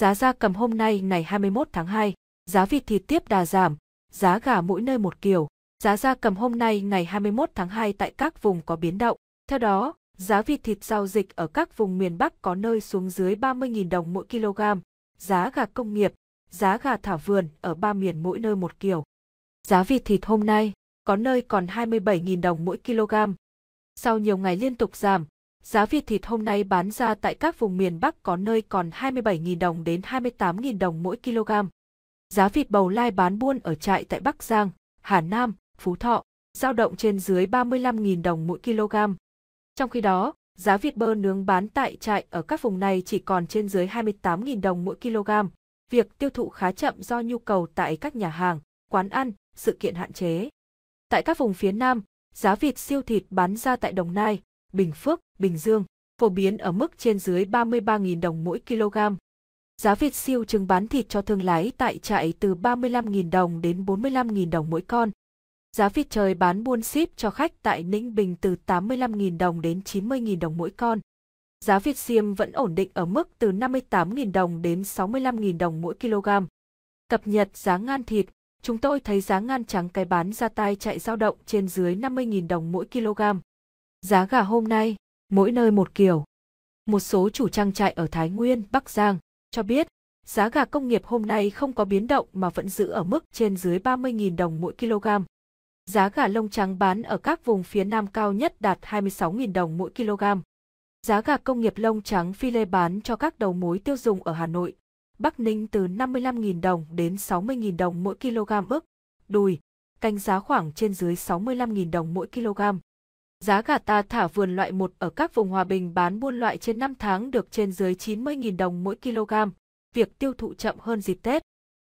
giá da cầm hôm nay ngày 21 tháng 2, giá vịt thịt tiếp đà giảm, giá gà mỗi nơi một kiểu. Giá da cầm hôm nay ngày 21 tháng 2 tại các vùng có biến động. Theo đó, giá vịt thịt giao dịch ở các vùng miền Bắc có nơi xuống dưới 30.000 đồng mỗi kg, giá gà công nghiệp, giá gà thả vườn ở ba miền mỗi nơi một kiểu. Giá vịt thịt hôm nay có nơi còn 27.000 đồng mỗi kg. Sau nhiều ngày liên tục giảm, Giá vịt thịt hôm nay bán ra tại các vùng miền Bắc có nơi còn 27.000 đồng đến 28.000 đồng mỗi kg. Giá vịt bầu lai bán buôn ở trại tại Bắc Giang, Hà Nam, Phú Thọ, giao động trên dưới 35.000 đồng mỗi kg. Trong khi đó, giá vịt bơ nướng bán tại trại ở các vùng này chỉ còn trên dưới 28.000 đồng mỗi kg. Việc tiêu thụ khá chậm do nhu cầu tại các nhà hàng, quán ăn, sự kiện hạn chế. Tại các vùng phía Nam, giá vịt siêu thịt bán ra tại Đồng Nai, Bình Phước, Bình Dương, phổ biến ở mức trên dưới 33.000 đồng mỗi kg. Giá Việt siêu trứng bán thịt cho thương lái tại trại từ 35.000 đồng đến 45.000 đồng mỗi con. Giá vịt trời bán buôn ship cho khách tại Ninh Bình từ 85.000 đồng đến 90.000 đồng mỗi con. Giá vịt xiêm vẫn ổn định ở mức từ 58.000 đồng đến 65.000 đồng mỗi kg. Cập nhật giá ngan thịt, chúng tôi thấy giá ngan trắng cái bán ra tay chạy dao động trên dưới 50.000 đồng mỗi kg. Giá gà hôm nay, mỗi nơi một kiểu. Một số chủ trang trại ở Thái Nguyên, Bắc Giang cho biết giá gà công nghiệp hôm nay không có biến động mà vẫn giữ ở mức trên dưới 30.000 đồng mỗi kg. Giá gà lông trắng bán ở các vùng phía Nam cao nhất đạt 26.000 đồng mỗi kg. Giá gà công nghiệp lông trắng phi lê bán cho các đầu mối tiêu dùng ở Hà Nội, Bắc Ninh từ 55.000 đồng đến 60.000 đồng mỗi kg ức, đùi, canh giá khoảng trên dưới 65.000 đồng mỗi kg. Giá gà ta thả vườn loại 1 ở các vùng hòa bình bán buôn loại trên 5 tháng được trên dưới 90.000 đồng mỗi kg, việc tiêu thụ chậm hơn dịp Tết.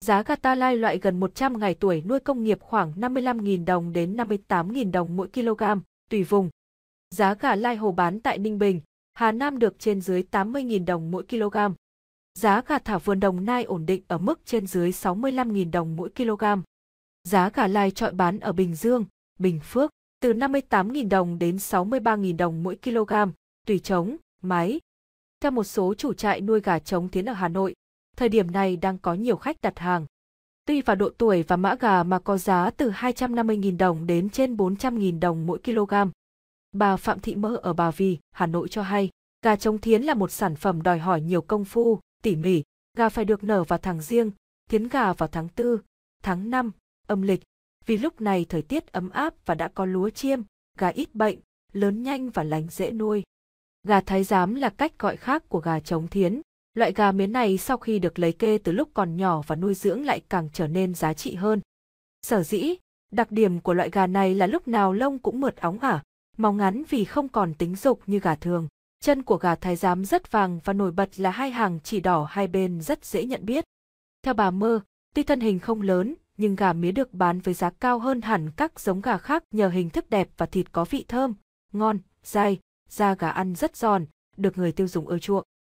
Giá gà ta lai loại gần 100 ngày tuổi nuôi công nghiệp khoảng 55.000 đồng đến 58.000 đồng mỗi kg, tùy vùng. Giá gà lai hồ bán tại Ninh Bình, Hà Nam được trên dưới 80.000 đồng mỗi kg. Giá gà thả vườn Đồng Nai ổn định ở mức trên dưới 65.000 đồng mỗi kg. Giá gà lai trọi bán ở Bình Dương, Bình Phước, từ 58.000 đồng đến 63.000 đồng mỗi kg, tùy trống, máy. Theo một số chủ trại nuôi gà trống tiến ở Hà Nội, thời điểm này đang có nhiều khách đặt hàng. Tuy vào độ tuổi và mã gà mà có giá từ 250.000 đồng đến trên 400.000 đồng mỗi kg. Bà Phạm Thị Mơ ở Bà Vì, Hà Nội cho hay, gà trống thiến là một sản phẩm đòi hỏi nhiều công phu, tỉ mỉ, gà phải được nở vào tháng riêng, thiến gà vào tháng 4, tháng 5, âm lịch, vì lúc này thời tiết ấm áp và đã có lúa chiêm, gà ít bệnh, lớn nhanh và lành dễ nuôi. Gà thái giám là cách gọi khác của gà trống thiến. Loại gà miến này sau khi được lấy kê từ lúc còn nhỏ và nuôi dưỡng lại càng trở nên giá trị hơn. Sở dĩ, đặc điểm của loại gà này là lúc nào lông cũng mượt óng ả, màu ngắn vì không còn tính dục như gà thường. Chân của gà thái giám rất vàng và nổi bật là hai hàng chỉ đỏ hai bên rất dễ nhận biết. Theo bà Mơ, tuy thân hình không lớn nhưng gà mía được bán với giá cao hơn hẳn các giống gà khác nhờ hình thức đẹp và thịt có vị thơm, ngon, dai, da gà ăn rất giòn, được người tiêu dùng ưa chuộng.